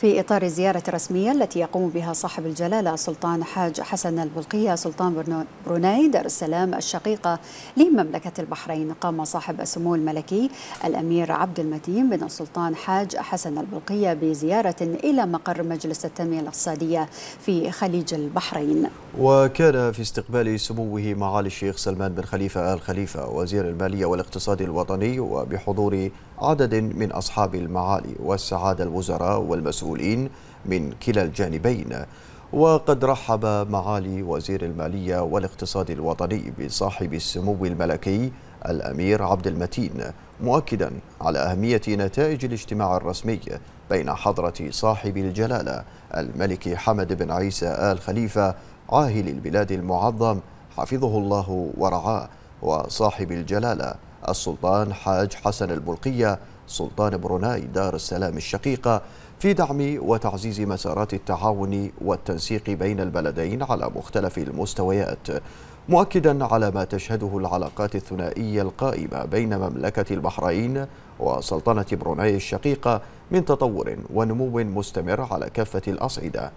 في إطار الزيارة الرسمية التي يقوم بها صاحب الجلالة السلطان حاج حسن البلقية سلطان بروناي دار السلام الشقيقة لمملكة البحرين قام صاحب السمو الملكي الأمير عبد المتين بن السلطان حاج حسن البلقية بزيارة إلى مقر مجلس التنمية الاقتصادية في خليج البحرين وكان في استقبال سموه معالي الشيخ سلمان بن خليفة آل خليفة وزير المالية والاقتصاد الوطني وبحضور عدد من أصحاب المعالي والسعادة الوزراء والمسؤولين المسؤولين من كلا الجانبين وقد رحب معالي وزير المالية والاقتصاد الوطني بصاحب السمو الملكي الأمير عبد المتين مؤكدا على أهمية نتائج الاجتماع الرسمي بين حضرة صاحب الجلالة الملك حمد بن عيسى آل خليفة عاهل البلاد المعظم حفظه الله ورعاه وصاحب الجلالة السلطان حاج حسن البلقية سلطان بروناي دار السلام الشقيقة في دعم وتعزيز مسارات التعاون والتنسيق بين البلدين على مختلف المستويات مؤكدا على ما تشهده العلاقات الثنائية القائمة بين مملكة البحرين وسلطنة بروناي الشقيقة من تطور ونمو مستمر على كافة الأصعدة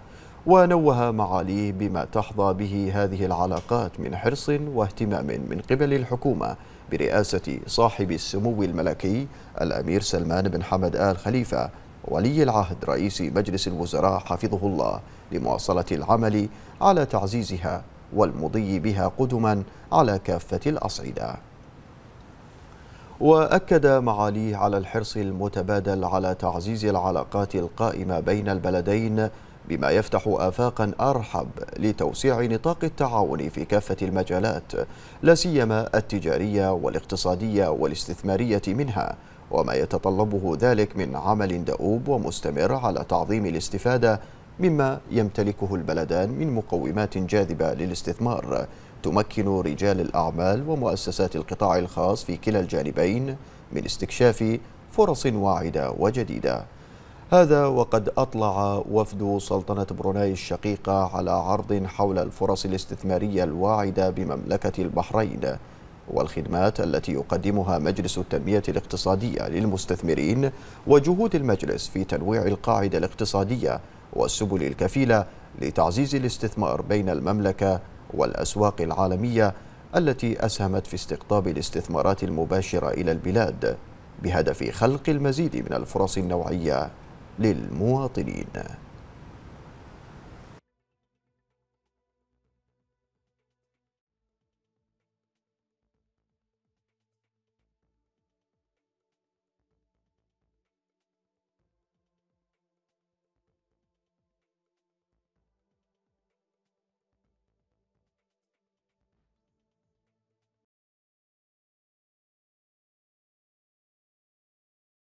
ونوه معاليه بما تحظى به هذه العلاقات من حرص واهتمام من قبل الحكومة برئاسة صاحب السمو الملكي الأمير سلمان بن حمد آل خليفة ولي العهد رئيس مجلس الوزراء حفظه الله لمواصلة العمل على تعزيزها والمضي بها قدما على كافة الأصعدة وأكد معاليه على الحرص المتبادل على تعزيز العلاقات القائمة بين البلدين بما يفتح آفاقا أرحب لتوسيع نطاق التعاون في كافة المجالات لا سيما التجارية والاقتصادية والاستثمارية منها وما يتطلبه ذلك من عمل دؤوب ومستمر على تعظيم الاستفادة مما يمتلكه البلدان من مقومات جاذبة للاستثمار تمكن رجال الأعمال ومؤسسات القطاع الخاص في كلا الجانبين من استكشاف فرص واعدة وجديدة هذا وقد أطلع وفد سلطنة بروناي الشقيقة على عرض حول الفرص الاستثمارية الواعدة بمملكة البحرين والخدمات التي يقدمها مجلس التنمية الاقتصادية للمستثمرين وجهود المجلس في تنويع القاعدة الاقتصادية والسبل الكفيلة لتعزيز الاستثمار بين المملكة والأسواق العالمية التي أسهمت في استقطاب الاستثمارات المباشرة إلى البلاد بهدف خلق المزيد من الفرص النوعية للمواطنين